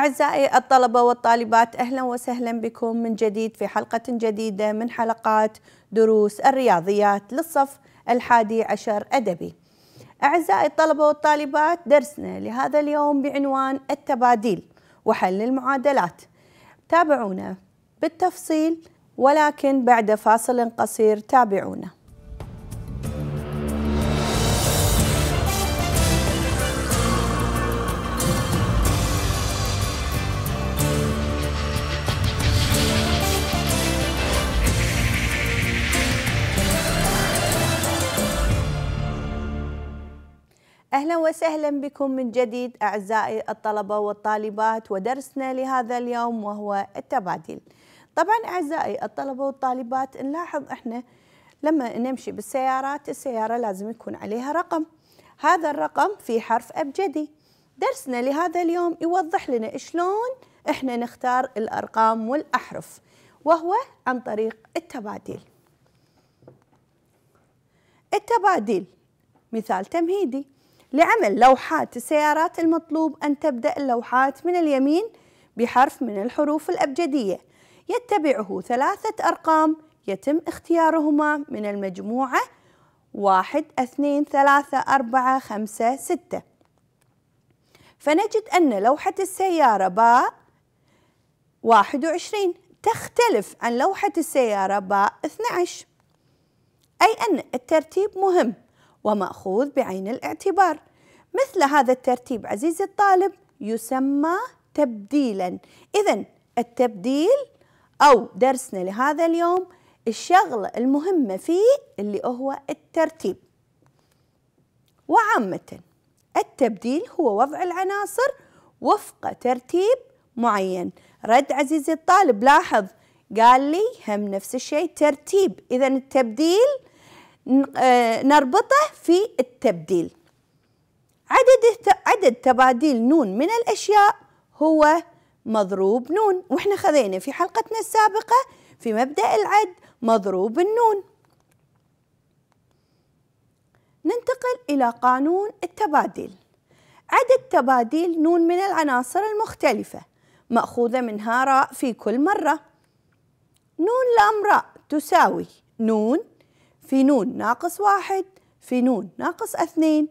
أعزائي الطلبة والطالبات أهلا وسهلا بكم من جديد في حلقة جديدة من حلقات دروس الرياضيات للصف الحادي عشر أدبي أعزائي الطلبة والطالبات درسنا لهذا اليوم بعنوان التباديل وحل المعادلات تابعونا بالتفصيل ولكن بعد فاصل قصير تابعونا أهلا وسهلا بكم من جديد أعزائي الطلبة والطالبات ودرسنا لهذا اليوم وهو التبادل طبعا أعزائي الطلبة والطالبات نلاحظ إحنا لما نمشي بالسيارات السيارة لازم يكون عليها رقم هذا الرقم في حرف أبجدي درسنا لهذا اليوم يوضح لنا شلون إحنا نختار الأرقام والأحرف وهو عن طريق التبادل التبادل مثال تمهيدي لعمل لوحات السيارات المطلوب أن تبدأ اللوحات من اليمين بحرف من الحروف الأبجدية يتبعه ثلاثة أرقام يتم اختيارهما من المجموعة واحد اثنين ثلاثة أربعة خمسة ستة فنجد أن لوحة السيارة باء واحد وعشرين تختلف عن لوحة السيارة باء 12 أي أن الترتيب مهم ومأخوذ بعين الاعتبار مثل هذا الترتيب عزيزي الطالب يسمى تبديلا إذا التبديل أو درسنا لهذا اليوم الشغلة المهمة فيه اللي هو الترتيب وعامة التبديل هو وضع العناصر وفق ترتيب معين رد عزيزي الطالب لاحظ قال لي هم نفس الشيء ترتيب إذا التبديل آه، نربطه في التبديل عدد عدد تباديل نون من الأشياء هو مضروب نون وإحنا خذينا في حلقتنا السابقة في مبدأ العد مضروب النون ننتقل إلى قانون التباديل عدد تباديل نون من العناصر المختلفة مأخوذة منها راء في كل مرة نون لام راء تساوي نون في نون ناقص واحد في نون ناقص اثنين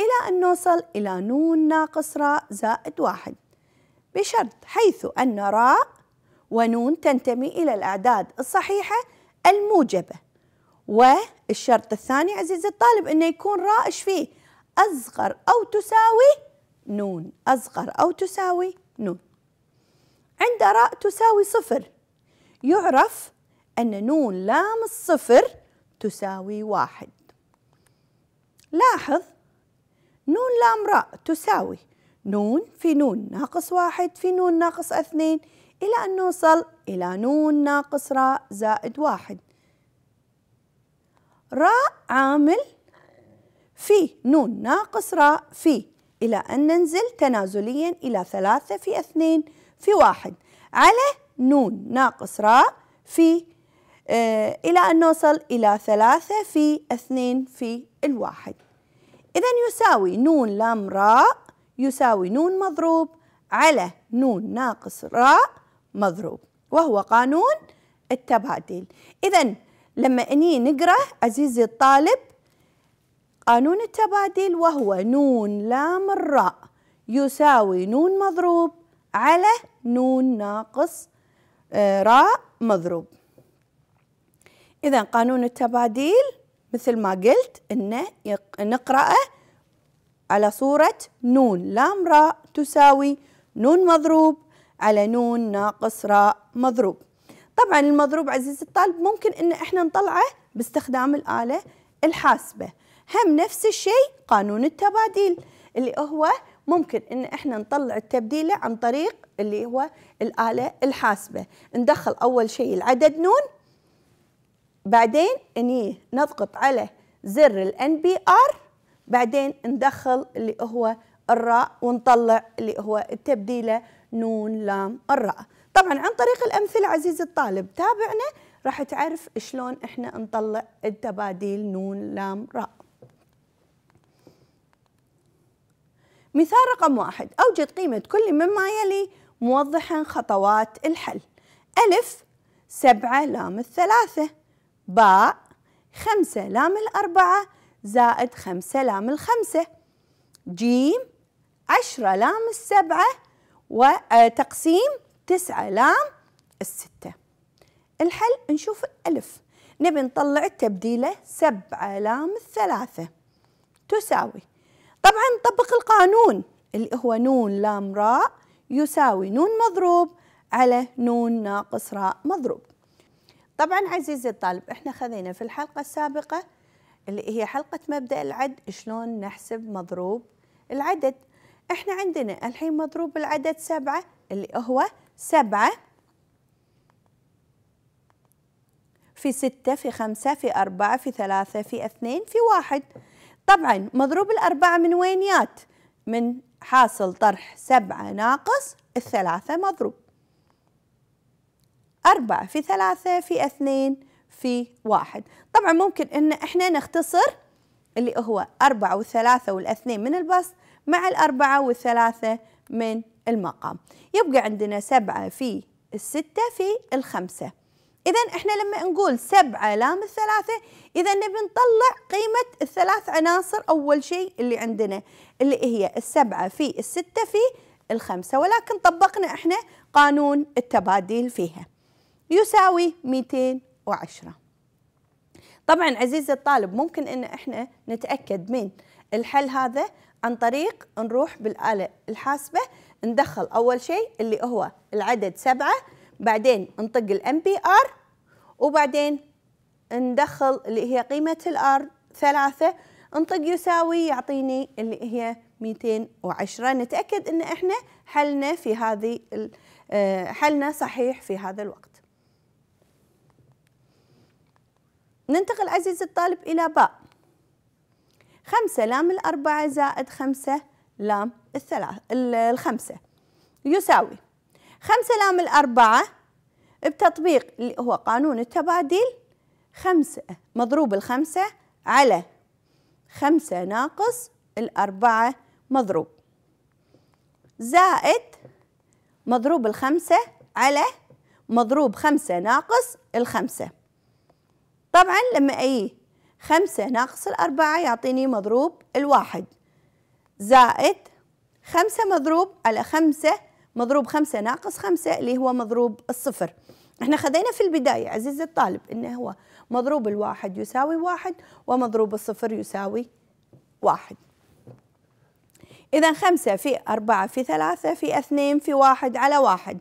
إلى أن نوصل إلى نون ناقص راء زائد واحد بشرط حيث أن راء ونون تنتمي إلى الأعداد الصحيحة الموجبة والشرط الثاني عزيزي الطالب أنه يكون راء إيش فيه أصغر أو تساوي نون أصغر أو تساوي نون عند راء تساوي صفر يعرف أن نون لام الصفر تساوي واحد لاحظ نون راء تساوي نون في نون ناقص واحد في نون ناقص اثنين إلى أن نوصل إلى نون ناقص راء زائد واحد راء عامل في نون ناقص راء في إلى أن ننزل تنازليا إلى ثلاثة في اثنين في واحد على نون ناقص راء في آه، إلى أن نوصل إلى ثلاثة في اثنين في الواحد إذا يساوي نون لام راء يساوي نون مضروب على نون ناقص راء مضروب وهو قانون التبادل إذا لما أني نقرأ عزيزي الطالب قانون التبادل وهو نون لام الراء يساوي نون مضروب على نون ناقص آه، راء مضروب إذا قانون التباديل مثل ما قلت إنه نقرأه على صورة نون لام راء تساوي نون مضروب على نون ناقص راء مضروب طبعا المضروب عزيزي الطالب ممكن إن إحنا نطلعه باستخدام الآلة الحاسبة هم نفس الشيء قانون التباديل اللي هو ممكن ان احنا نطلع التبديله عن طريق اللي هو الاله الحاسبه ندخل اول شيء العدد نون بعدين اني نضغط على زر الان بي ار بعدين ندخل اللي هو الراء ونطلع اللي هو التبديله نون لام الراء طبعا عن طريق الامثله عزيزي الطالب تابعنا راح تعرف شلون احنا نطلع التباديل نون لام راء مثال رقم واحد أوجد قيمة كل مما يلي موضحا خطوات الحل ألف سبعة لام الثلاثة باء خمسة لام الأربعة زائد خمسة لام الخمسة جيم عشرة لام السبعة وتقسيم آه، تسعة لام الستة الحل نشوف ألف نبي نطلع التبديلة سبعة لام الثلاثة تساوي طبعا نطبق القانون اللي هو نون لام راء يساوي نون مضروب على نون ناقص راء مضروب طبعا عزيزي الطالب احنا خذينا في الحلقة السابقة اللي هي حلقة مبدأ العد شلون نحسب مضروب العدد احنا عندنا الحين مضروب العدد سبعة اللي هو سبعة في ستة في خمسة في أربعة في ثلاثة في اثنين في واحد طبعا مضروب الأربعة من وين يات من حاصل طرح سبعة ناقص الثلاثة مضروب أربعة في ثلاثة في اثنين في واحد طبعا ممكن أن إحنا نختصر اللي هو أربعة وثلاثة والاثنين من البسط مع الأربعة والثلاثة من المقام يبقى عندنا سبعة في الستة في الخمسة إذا إحنا لما نقول سبعة لام الثلاثة إذا نبي نطلع قيمة الثلاث عناصر أول شيء اللي عندنا اللي هي السبعة في الستة في الخمسة ولكن طبقنا إحنا قانون التباديل فيها يساوي 210 طبعا عزيزي الطالب ممكن ان احنا نتاكد من الحل هذا عن طريق نروح بالاله الحاسبه ندخل اول شيء اللي هو العدد سبعة بعدين نطق الام بي ار وبعدين ندخل اللي هي قيمه الار ثلاثة نطق يساوي يعطيني اللي هي 210 نتاكد ان احنا حلنا في هذه آه، حلنا صحيح في هذا الوقت ننتقل عزيزي الطالب إلى باء خمسة لام الأربعة زائد خمسة لام الثلاث الخمسة يساوي خمسة لام الأربعة بتطبيق اللي هو قانون التبادل خمسة مضروب الخمسة على خمسة ناقص الأربعة مضروب زائد مضروب الخمسة على مضروب خمسة ناقص الخمسة طبعا لما اي خمسة ناقص الأربعة يعطيني مضروب الواحد زائد خمسة مضروب على خمسة مضروب خمسة ناقص خمسة اللي هو مضروب الصفر احنا خذينا في البداية عزيزي الطالب انه هو مضروب الواحد يساوي واحد ومضروب الصفر يساوي واحد إذا خمسة في أربعة في ثلاثة في اثنين في واحد على واحد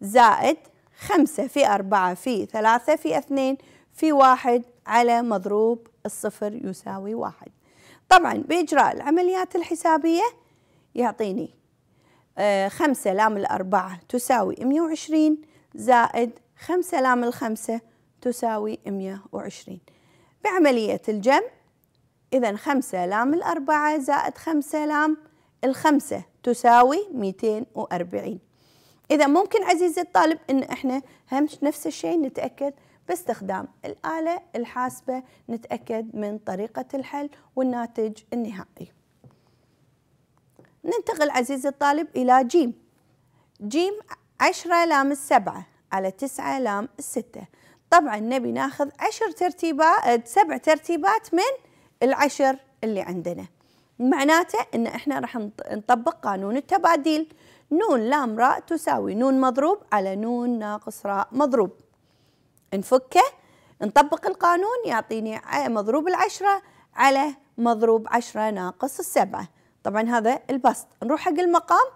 زائد خمسة في أربعة في ثلاثة في اثنين في واحد على مضروب الصفر يساوي واحد طبعا بإجراء العمليات الحسابية يعطيني آه، خمسة لام الأربعة تساوي 120 زائد خمسة لام الخمسة تساوي 120 بعملية الجمع إذا خمسة لام الأربعة زائد خمسة لام الخمسة تساوي 240 إذا ممكن عزيزي الطالب إن إحنا هم نفس الشيء نتأكد باستخدام الآلة الحاسبة نتأكد من طريقة الحل والناتج النهائي ننتقل عزيزي الطالب إلى جيم جيم عشرة لام السبعة على تسعة لام الستة طبعا نبي ناخذ عشر ترتيبات سبع ترتيبات من العشر اللي عندنا معناته ان احنا راح نطبق قانون التباديل نون لام راء تساوي نون مضروب على نون ناقص راء مضروب نفكه نطبق القانون يعطيني مضروب العشرة على مضروب عشرة ناقص السبعة طبعا هذا البسط نروح حق المقام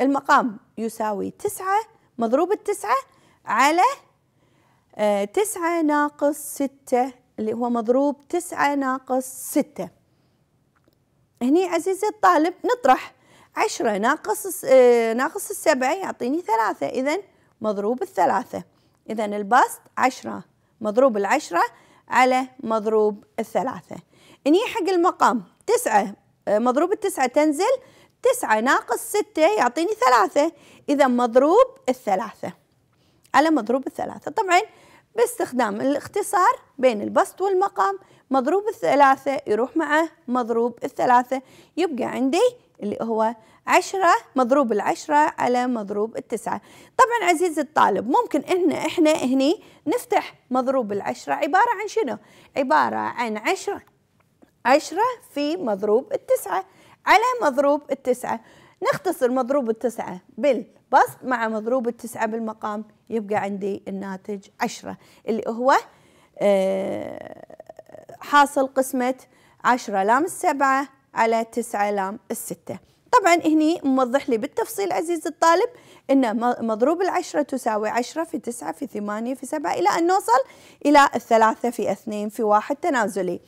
المقام يساوي تسعة مضروب التسعة على آه، تسعة ناقص ستة اللي هو مضروب تسعة ناقص ستة هني عزيزي الطالب نطرح عشرة ناقص آه، ناقص السبعة يعطيني ثلاثة إذا مضروب الثلاثة إذا البسط عشرة مضروب العشرة على مضروب الثلاثة إني حق المقام تسعة آه، مضروب التسعة تنزل تسعة ناقص ستة يعطيني ثلاثة إذا مضروب الثلاثة على مضروب الثلاثة طبعا باستخدام الاختصار بين البسط والمقام مضروب الثلاثة يروح مع مضروب الثلاثة يبقى عندي اللي هو 10 مضروب العشرة على مضروب التسعة طبعا عزيز الطالب ممكن إحنا إحنا هني نفتح مضروب العشرة عبارة عن شنو؟ عبارة عن عشرة عشرة في مضروب التسعة على مضروب التسعة نختصر مضروب التسعة بالبسط مع مضروب التسعة بالمقام يبقى عندي الناتج عشرة اللي هو آه، حاصل قسمة عشرة لام السبعة على 9 لام الستة طبعا هني موضح لي بالتفصيل عزيزي الطالب ان مضروب العشرة تساوي عشرة في تسعة في ثمانية في سبعة الى ان نوصل الى الثلاثة في اثنين في واحد تنازلي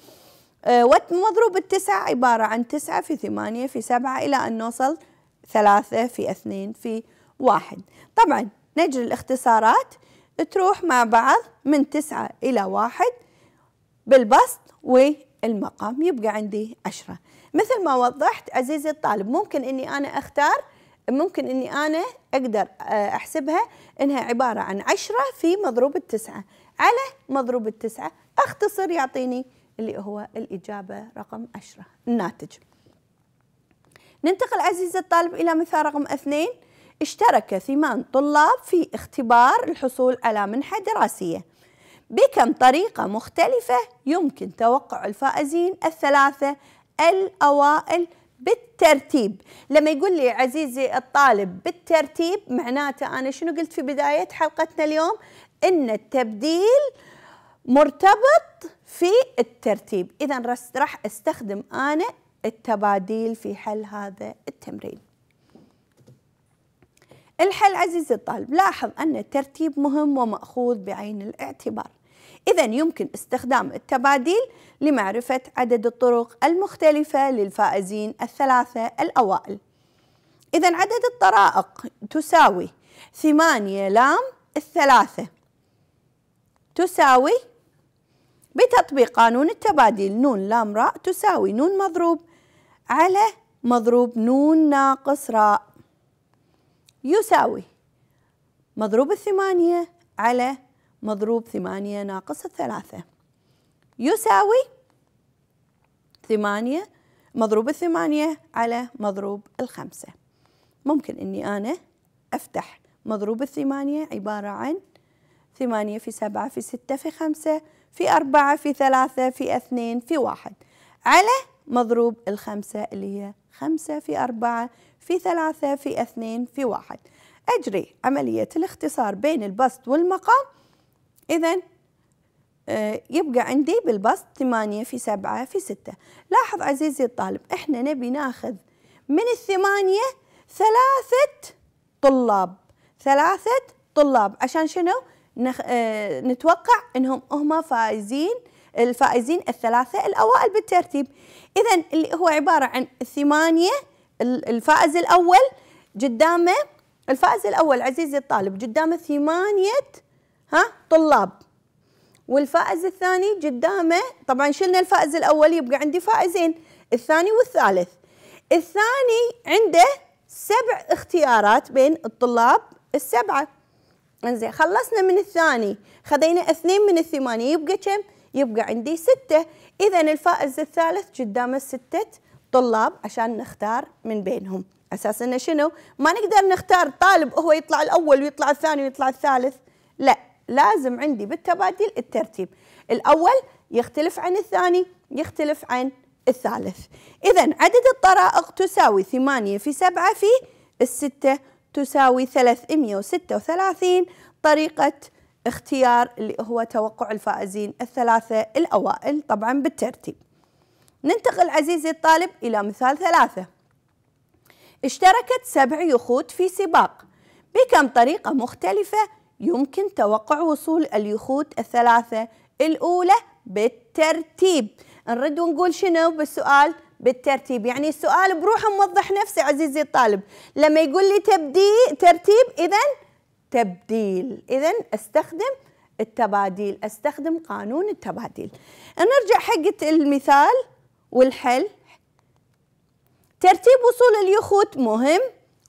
أه، ومضروب التسعة عبارة عن تسعة في ثمانية في سبعة الى ان نوصل ثلاثة في اثنين في واحد طبعا نجري الاختصارات تروح مع بعض من تسعة الى واحد بالبسط والمقام يبقى عندي عشرة مثل ما وضحت عزيزي الطالب ممكن اني انا اختار ممكن اني انا اقدر آه، احسبها انها عباره عن 10 في مضروب التسعه على مضروب التسعه اختصر يعطيني اللي هو الاجابه رقم 10 الناتج. ننتقل عزيزي الطالب الى مثال رقم اثنين اشترك ثمان طلاب في اختبار الحصول على منحه دراسيه. بكم طريقه مختلفه يمكن توقع الفائزين الثلاثه الأوائل بالترتيب لما يقول لي عزيزي الطالب بالترتيب معناته أنا شنو قلت في بداية حلقتنا اليوم أن التبديل مرتبط في الترتيب إذا راح أستخدم أنا التباديل في حل هذا التمرين الحل عزيزي الطالب لاحظ أن الترتيب مهم ومأخوذ بعين الاعتبار إذا يمكن استخدام التباديل لمعرفة عدد الطرق المختلفة للفائزين الثلاثة الأوائل إذا عدد الطرائق تساوي ثمانية لام الثلاثة تساوي بتطبيق قانون التباديل نون لام راء تساوي نون مضروب على مضروب نون ناقص راء يساوي مضروب الثمانية على مضروب ثمانية ناقص الثلاثة يساوي ثمانية مضروب الثمانية على مضروب الخمسة ممكن أني أنا أفتح مضروب الثمانية عبارة عن ثمانية في سبعة في ستة في خمسة في أربعة في ثلاثة في اثنين في واحد على مضروب الخمسة اللي هي خمسة في أربعة في ثلاثة في اثنين في واحد أجري عملية الاختصار بين البسط والمقام إذا آه، يبقى عندي بالبسط 8 في 7 في 6 لاحظ عزيزي الطالب احنا نبي ناخذ من الثمانية ثلاثة طلاب ثلاثة طلاب عشان شنو نخ... آه، نتوقع انهم هم فائزين الفائزين الثلاثة الأوائل بالترتيب إذا اللي هو عبارة عن الثمانية الفائز الأول قدامه الفائز الأول عزيزي الطالب قدامه ثمانية ها طلاب والفائز الثاني قدامه طبعا شلنا الفائز الاول يبقى عندي فائزين الثاني والثالث الثاني عنده سبع اختيارات بين الطلاب السبعه انزين خلصنا من الثاني خذينا اثنين من الثمانيه يبقى كم؟ يبقى عندي سته اذا الفائز الثالث قدامه سته طلاب عشان نختار من بينهم اساس انه شنو؟ ما نقدر نختار طالب هو يطلع الاول ويطلع الثاني ويطلع الثالث لا لازم عندي بالتبادل الترتيب الأول يختلف عن الثاني يختلف عن الثالث إذا عدد الطرائق تساوي ثمانية في سبعة في الستة تساوي 336 طريقة اختيار اللي هو توقع الفائزين الثلاثة الأوائل طبعا بالترتيب ننتقل عزيزي الطالب إلى مثال ثلاثة اشتركت سبع يخوت في سباق بكم طريقة مختلفة يمكن توقع وصول اليخوت الثلاثة الأولى بالترتيب نرد ونقول شنو بالسؤال بالترتيب يعني السؤال بروحه موضح نفسه عزيزي الطالب لما يقول لي تبديل ترتيب إذا تبديل إذا أستخدم التباديل أستخدم قانون التباديل نرجع حق المثال والحل ترتيب وصول اليخوت مهم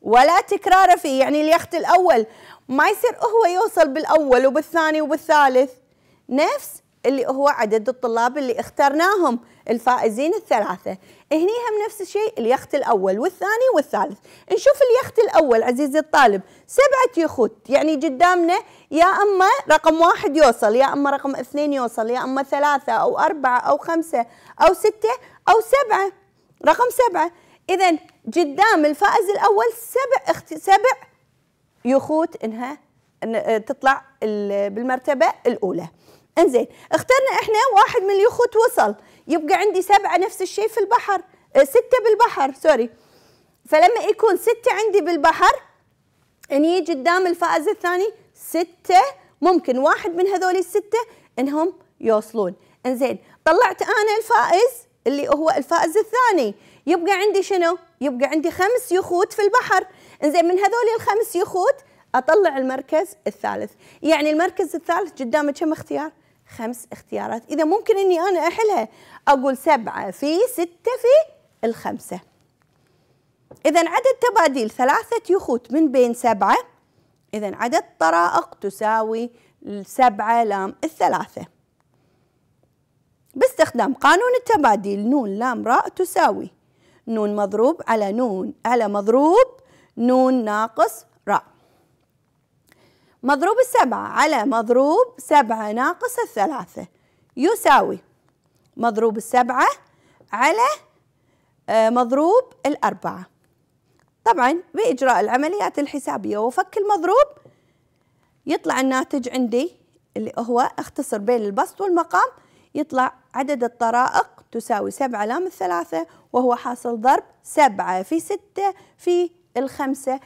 ولا تكرار فيه يعني اليخت الأول ما يصير هو يوصل بالاول وبالثاني وبالثالث نفس اللي هو عدد الطلاب اللي اخترناهم الفائزين الثلاثه هني هم نفس الشيء اليخت الاول والثاني والثالث نشوف اليخت الاول عزيزي الطالب سبعه يخوت يعني قدامنا يا اما رقم واحد يوصل يا اما رقم اثنين يوصل يا اما ثلاثه او اربعه او خمسه او سته او سبعه رقم سبعه اذا قدام الفائز الاول سبع اخت... سبع يخوت انها إن آه، تطلع بالمرتبه الاولى انزين اخترنا احنا واحد من اليخوت وصل يبقى عندي سبعه نفس الشيء في البحر آه، سته بالبحر سوري فلما يكون سته عندي بالبحر يجي قدام الفائز الثاني سته ممكن واحد من هذول السته انهم يوصلون انزين طلعت انا الفائز اللي هو الفائز الثاني يبقى عندي شنو يبقى عندي خمس يخوت في البحر انزين من هذول الخمس يخوت اطلع المركز الثالث يعني المركز الثالث قدامك كم اختيار خمس اختيارات اذا ممكن اني انا احلها اقول سبعة في ستة في الخمسة اذا عدد تباديل ثلاثة يخوت من بين سبعة اذا عدد طرائق تساوي سبعة لام الثلاثة باستخدام قانون التباديل نون لام راء تساوي نون مضروب على نون على مضروب نون ناقص راء مضروب السبعة على مضروب سبعة ناقص الثلاثة يساوي مضروب السبعة على آه، مضروب الأربعة طبعا بإجراء العمليات الحسابية وفك المضروب يطلع الناتج عندي اللي هو اختصر بين البسط والمقام يطلع عدد الطرائق تساوي سبعة لام الثلاثة وهو حاصل ضرب سبعة في ستة في الخمسة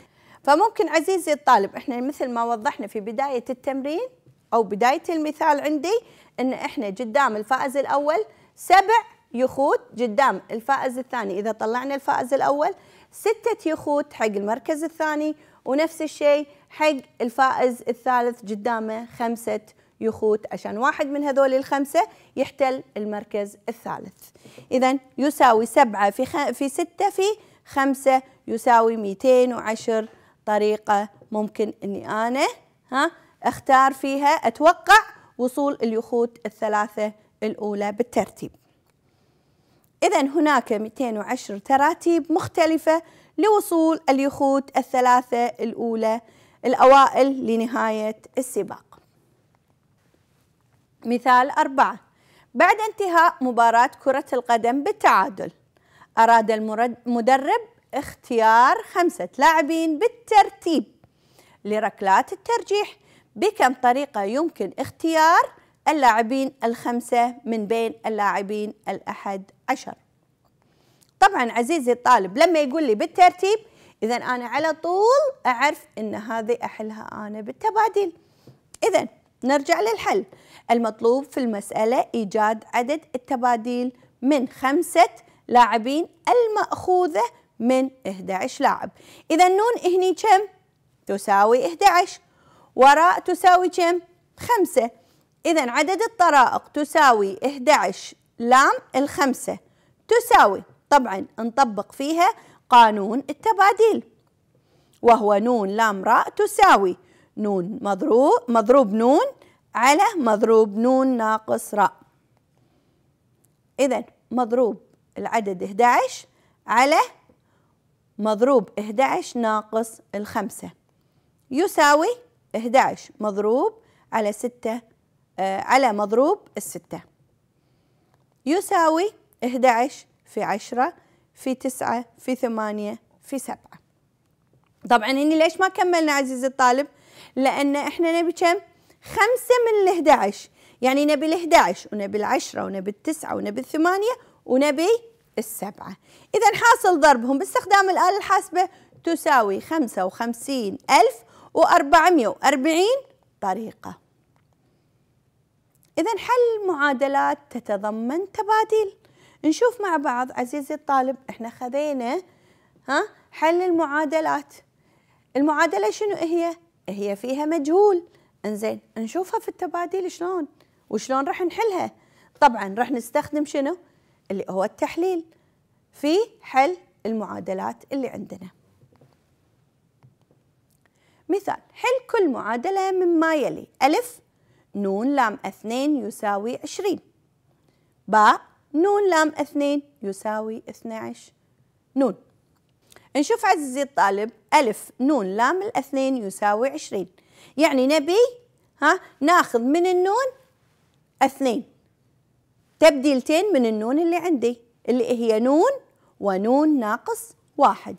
فممكن عزيزي الطالب احنا مثل ما وضحنا في بداية التمرين أو بداية المثال عندي أن احنا قدام الفائز الأول سبع يخوت قدام الفائز الثاني إذا طلعنا الفائز الأول ستة يخوت حق المركز الثاني ونفس الشيء حق الفائز الثالث قدامه خمسة يخوت عشان واحد من هذول الخمسة يحتل المركز الثالث إذا يساوي سبعة في, خ... في ستة في خمسة يساوي 210 طريقة ممكن أني أنا ها أختار فيها أتوقع وصول اليخوت الثلاثة الأولى بالترتيب إذا هناك 210 تراتيب مختلفة لوصول اليخوت الثلاثة الأولى الأوائل لنهاية السباق مثال أربعة بعد انتهاء مباراة كرة القدم بالتعادل أراد المدرب اختيار خمسة لاعبين بالترتيب لركلات الترجيح بكم طريقة يمكن اختيار اللاعبين الخمسة من بين اللاعبين الأحد عشر طبعا عزيزي الطالب لما يقول لي بالترتيب إذا أنا على طول أعرف أن هذه أحلها أنا بالتبادل إذا نرجع للحل المطلوب في المسألة إيجاد عدد التباديل من خمسة لاعبين المأخوذة من 11 لاعب إذا نون هني كم؟ تساوي 11 وراء تساوي كم؟ 5 إذا عدد الطرائق تساوي 11 لام الخمسة تساوي طبعا نطبق فيها قانون التباديل وهو نون لام راء تساوي نون مضروب مضروب نون على مضروب نون ناقص راء إذا مضروب العدد 11 على مضروب 11 ناقص الخمسة يساوي 11 مضروب على ستة آه على مضروب الستة يساوي 11 في عشرة في تسعة في ثمانية في سبعة طبعا هني ليش ما كملنا عزيز الطالب لأن احنا نبي كم خمسة من ال 11 يعني نبي ال 11 ونبي العشرة ونبي التسعة ونبي الثمانية ونبي السبعة إذا حاصل ضربهم باستخدام الآلة الحاسبة تساوي 55440 طريقة إذا حل معادلات تتضمن تباديل نشوف مع بعض عزيزي الطالب احنا خذينا ها حل المعادلات المعادلة شنو هي؟ هي فيها مجهول انزين نشوفها في التباديل شلون وشلون راح نحلها طبعا راح نستخدم شنو؟ اللي هو التحليل في حل المعادلات اللي عندنا مثال حل كل معادلة مما يلي ألف نون لام اثنين يساوي عشرين باء نون لام اثنين يساوي اثنى عشر نون نشوف عزيزي الطالب ألف نون لام الاثنين يساوي عشرين يعني نبي ها ناخذ من النون اثنين تبديلتين من النون اللي عندي اللي هي نون ونون ناقص واحد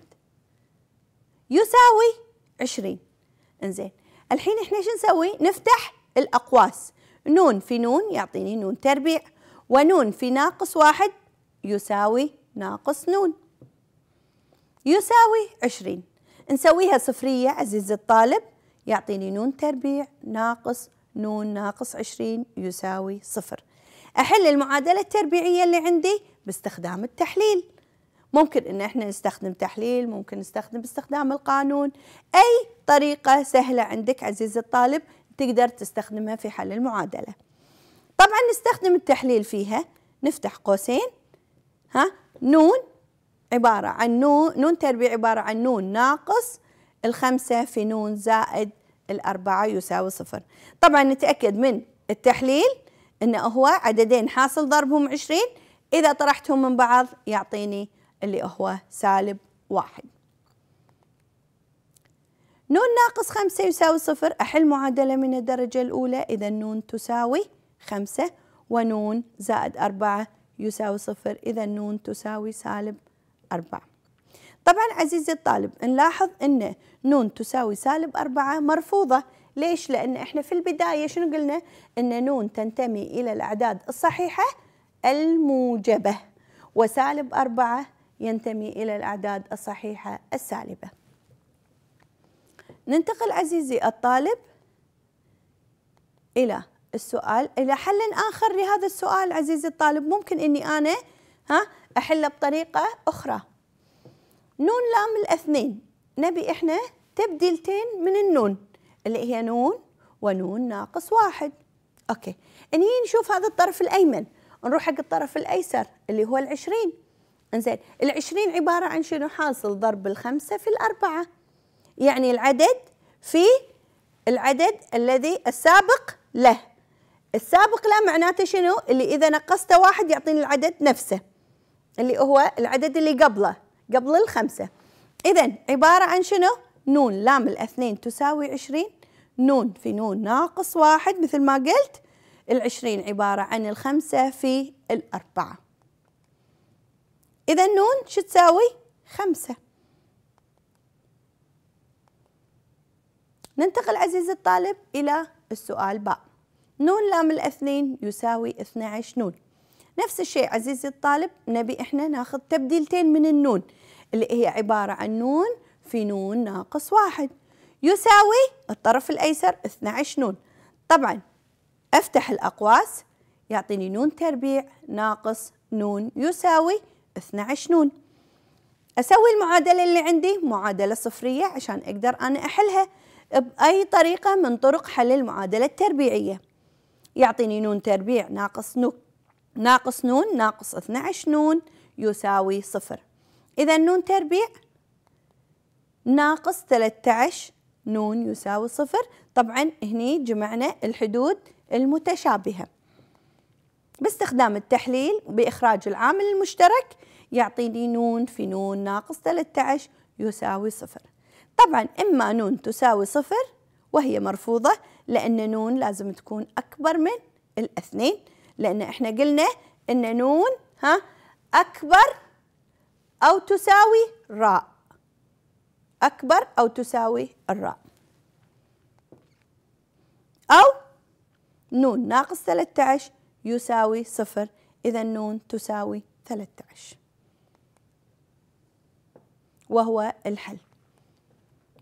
يساوي عشرين انزين الحين احنا شو نسوي نفتح الاقواس نون في نون يعطيني نون تربيع ونون في ناقص واحد يساوي ناقص نون يساوي عشرين نسويها صفرية عزيزي الطالب يعطيني نون تربيع ناقص نون ناقص عشرين يساوي صفر أحل المعادلة التربيعية اللي عندي باستخدام التحليل ممكن ان احنا نستخدم تحليل ممكن نستخدم باستخدام القانون اي طريقة سهلة عندك عزيزي الطالب تقدر تستخدمها في حل المعادلة طبعا نستخدم التحليل فيها نفتح قوسين ها نون عبارة عن نون نون تربيع عبارة عن نون ناقص الخمسة في نون زائد الأربعة يساوي صفر طبعا نتأكد من التحليل انه هو عددين حاصل ضربهم 20 اذا طرحتهم من بعض يعطيني اللي هو سالب واحد نون ناقص خمسة يساوي صفر أحل معادلة من الدرجة الأولى إذا نون تساوي خمسة ونون زائد أربعة يساوي صفر إذا نون تساوي سالب أربعة طبعا عزيزي الطالب نلاحظ أن نون تساوي سالب أربعة مرفوضة ليش؟ لأن إحنا في البداية شنو قلنا؟ أن نون تنتمي إلى الأعداد الصحيحة الموجبة وسالب أربعة ينتمي إلى الأعداد الصحيحة السالبة ننتقل عزيزي الطالب إلى السؤال إلى حل آخر لهذا السؤال عزيزي الطالب ممكن أني أنا ها أحله بطريقة أخرى نون لام الاثنين نبي إحنا تبديلتين من النون اللي هي نون ونون ناقص واحد أوكي اني نشوف هذا الطرف الأيمن نروح حق الطرف الأيسر اللي هو العشرين انزين العشرين عبارة عن شنو حاصل ضرب الخمسة في الأربعة يعني العدد في العدد الذي السابق له السابق له معناته شنو اللي إذا نقصته واحد يعطيني العدد نفسه اللي هو العدد اللي قبله قبل الخمسة إذا عبارة عن شنو نون لام الاثنين تساوي عشرين نون في نون ناقص واحد مثل ما قلت العشرين عبارة عن الخمسة في الأربعة إذا نون شو تساوي؟ خمسة ننتقل عزيزي الطالب إلى السؤال باء نون لام الاثنين يساوي 12 نون نفس الشيء عزيزي الطالب نبي احنا ناخذ تبديلتين من النون اللي هي عبارة عن نون في نون ناقص واحد يساوي الطرف الأيسر 12 نون طبعا أفتح الأقواس يعطيني نون تربيع ناقص نون يساوي 12 نون أسوي المعادلة اللي عندي معادلة صفرية عشان أقدر أنا أحلها بأي طريقة من طرق حل المعادلة التربيعية يعطيني نون تربيع ناقص نون ناقص نون ناقص 12 نون يساوي صفر إذا نون تربيع ناقص 13 نون يساوي صفر طبعا هني جمعنا الحدود المتشابهة باستخدام التحليل بإخراج العامل المشترك يعطيني نون في نون ناقص 13 يساوي صفر طبعا إما نون تساوي صفر وهي مرفوضة لأن نون لازم تكون أكبر من الاثنين لأن إحنا قلنا أن نون ها أكبر أو تساوي راء أكبر أو تساوي الراء أو نون ناقص 13 يساوي صفر إذا نون تساوي 13 وهو الحل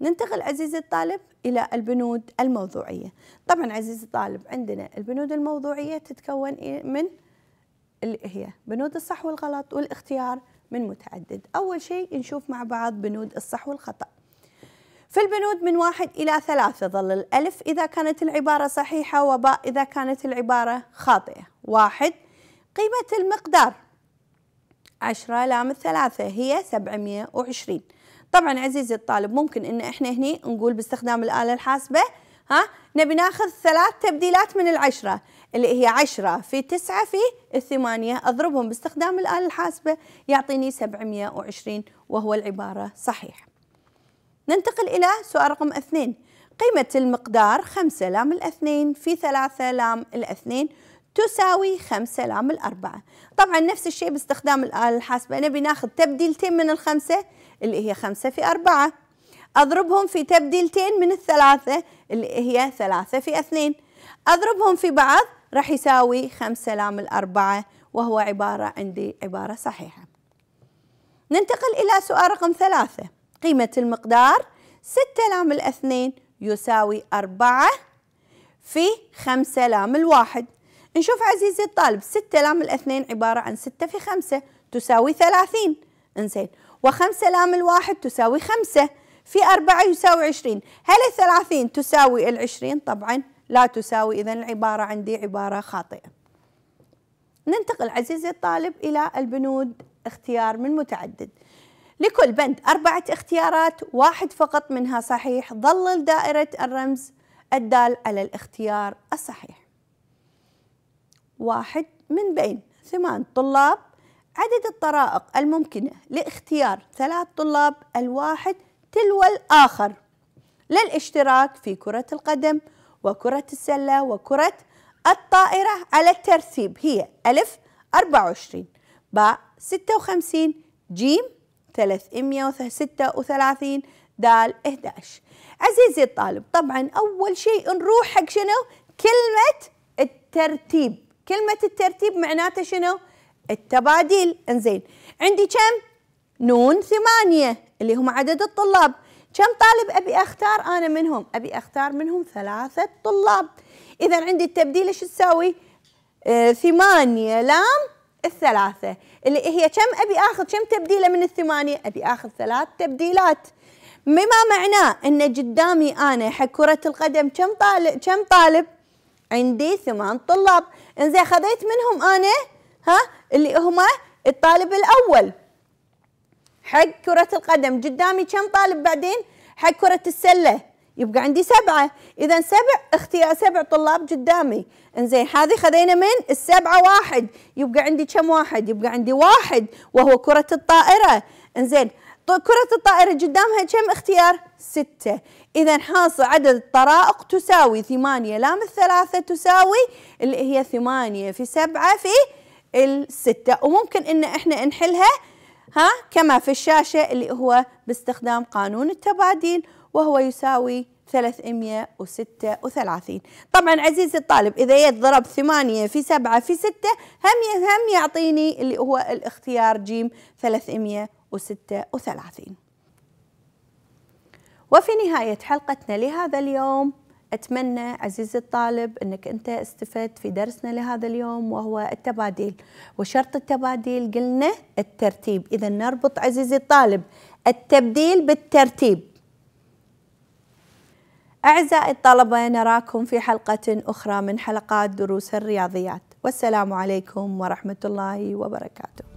ننتقل عزيزي الطالب إلى البنود الموضوعية طبعا عزيزي الطالب عندنا البنود الموضوعية تتكون من اللي هي بنود الصح والغلط والاختيار من متعدد أول شيء نشوف مع بعض بنود الصح والخطأ في البنود من واحد إلى ثلاثة ظل الألف إذا كانت العبارة صحيحة وباء إذا كانت العبارة خاطئة واحد قيمة المقدار عشرة لام الثلاثة هي سبعمية وعشرين طبعا عزيزي الطالب ممكن ان احنا هني نقول باستخدام الآلة الحاسبة ها نبي ناخذ ثلاث تبديلات من العشرة اللي هي 10 في 9 في 8 أضربهم باستخدام الآلة الحاسبة يعطيني 720 وهو العبارة صحيحة ننتقل إلى سؤال رقم 2 قيمة المقدار 5 لام الاثنين في 3 لام الاثنين تساوي 5 لام الأربعة طبعا نفس الشيء باستخدام الآلة الحاسبة نبي ناخذ تبديلتين من الخمسة اللي هي 5 في 4 أضربهم في تبديلتين من الثلاثة اللي هي 3 في 2 أضربهم في بعض راح يساوي 5 لام الأربعة وهو عبارة عندي عبارة صحيحة ننتقل إلى سؤال رقم ثلاثة قيمة المقدار 6 لام الاثنين يساوي 4 في 5 لام الواحد نشوف عزيزي الطالب 6 لام الاثنين عبارة عن 6 في 5 تساوي 30 انزين و5 لام الواحد تساوي 5 في 4 يساوي 20 هل الثلاثين تساوي العشرين طبعا لا تساوي إذا العبارة عندي عبارة خاطئة ننتقل عزيزي الطالب إلى البنود اختيار من متعدد لكل بند أربعة اختيارات واحد فقط منها صحيح ظلل دائرة الرمز الدال على الاختيار الصحيح واحد من بين ثمان طلاب عدد الطرائق الممكنة لاختيار ثلاث طلاب الواحد تلو الآخر للاشتراك في كرة القدم وكرة السلة وكرة الطائرة على الترتيب هي ألف 24 باء 56 جيم 336 دال 11 عزيزي الطالب طبعا أول شيء نروح حق شنو كلمة الترتيب كلمة الترتيب معناته شنو التباديل انزين عندي كم نون ثمانية اللي هم عدد الطلاب كم طالب أبي أختار أنا منهم أبي أختار منهم ثلاثة طلاب إذا عندي التبديل شو تساوي آه ثمانية لام الثلاثة اللي هي كم أبي أخذ كم تبديلة من الثمانية أبي أخذ ثلاث تبديلات مما معناه أن قدامي أنا حق كرة القدم كم طالب كم طالب عندي ثمان طلاب انزين خذيت منهم أنا ها اللي هما الطالب الأول حق كرة القدم قدامي كم طالب بعدين حق كرة السلة يبقى عندي سبعة إذا سبع اختيار سبع طلاب قدامي انزين هذه خذينا من السبعة واحد يبقى عندي كم واحد يبقى عندي واحد وهو كرة الطائرة انزين كرة الطائرة قدامها كم اختيار؟ ستة إذا حاصل عدد الطرائق تساوي ثمانية لام الثلاثة تساوي اللي هي ثمانية في سبعة في الستة وممكن إن إحنا نحلها ها كما في الشاشة اللي هو باستخدام قانون التباديل وهو يساوي 336 طبعا عزيزي الطالب إذا يضرب ضرب 8 في 7 في 6 هم هم يعطيني اللي هو الاختيار جيم 336 وفي نهاية حلقتنا لهذا اليوم أتمنى عزيزي الطالب أنك أنت استفدت في درسنا لهذا اليوم وهو التباديل وشرط التباديل قلنا الترتيب إذا نربط عزيزي الطالب التبديل بالترتيب أعزائي الطلبة نراكم في حلقة أخرى من حلقات دروس الرياضيات والسلام عليكم ورحمة الله وبركاته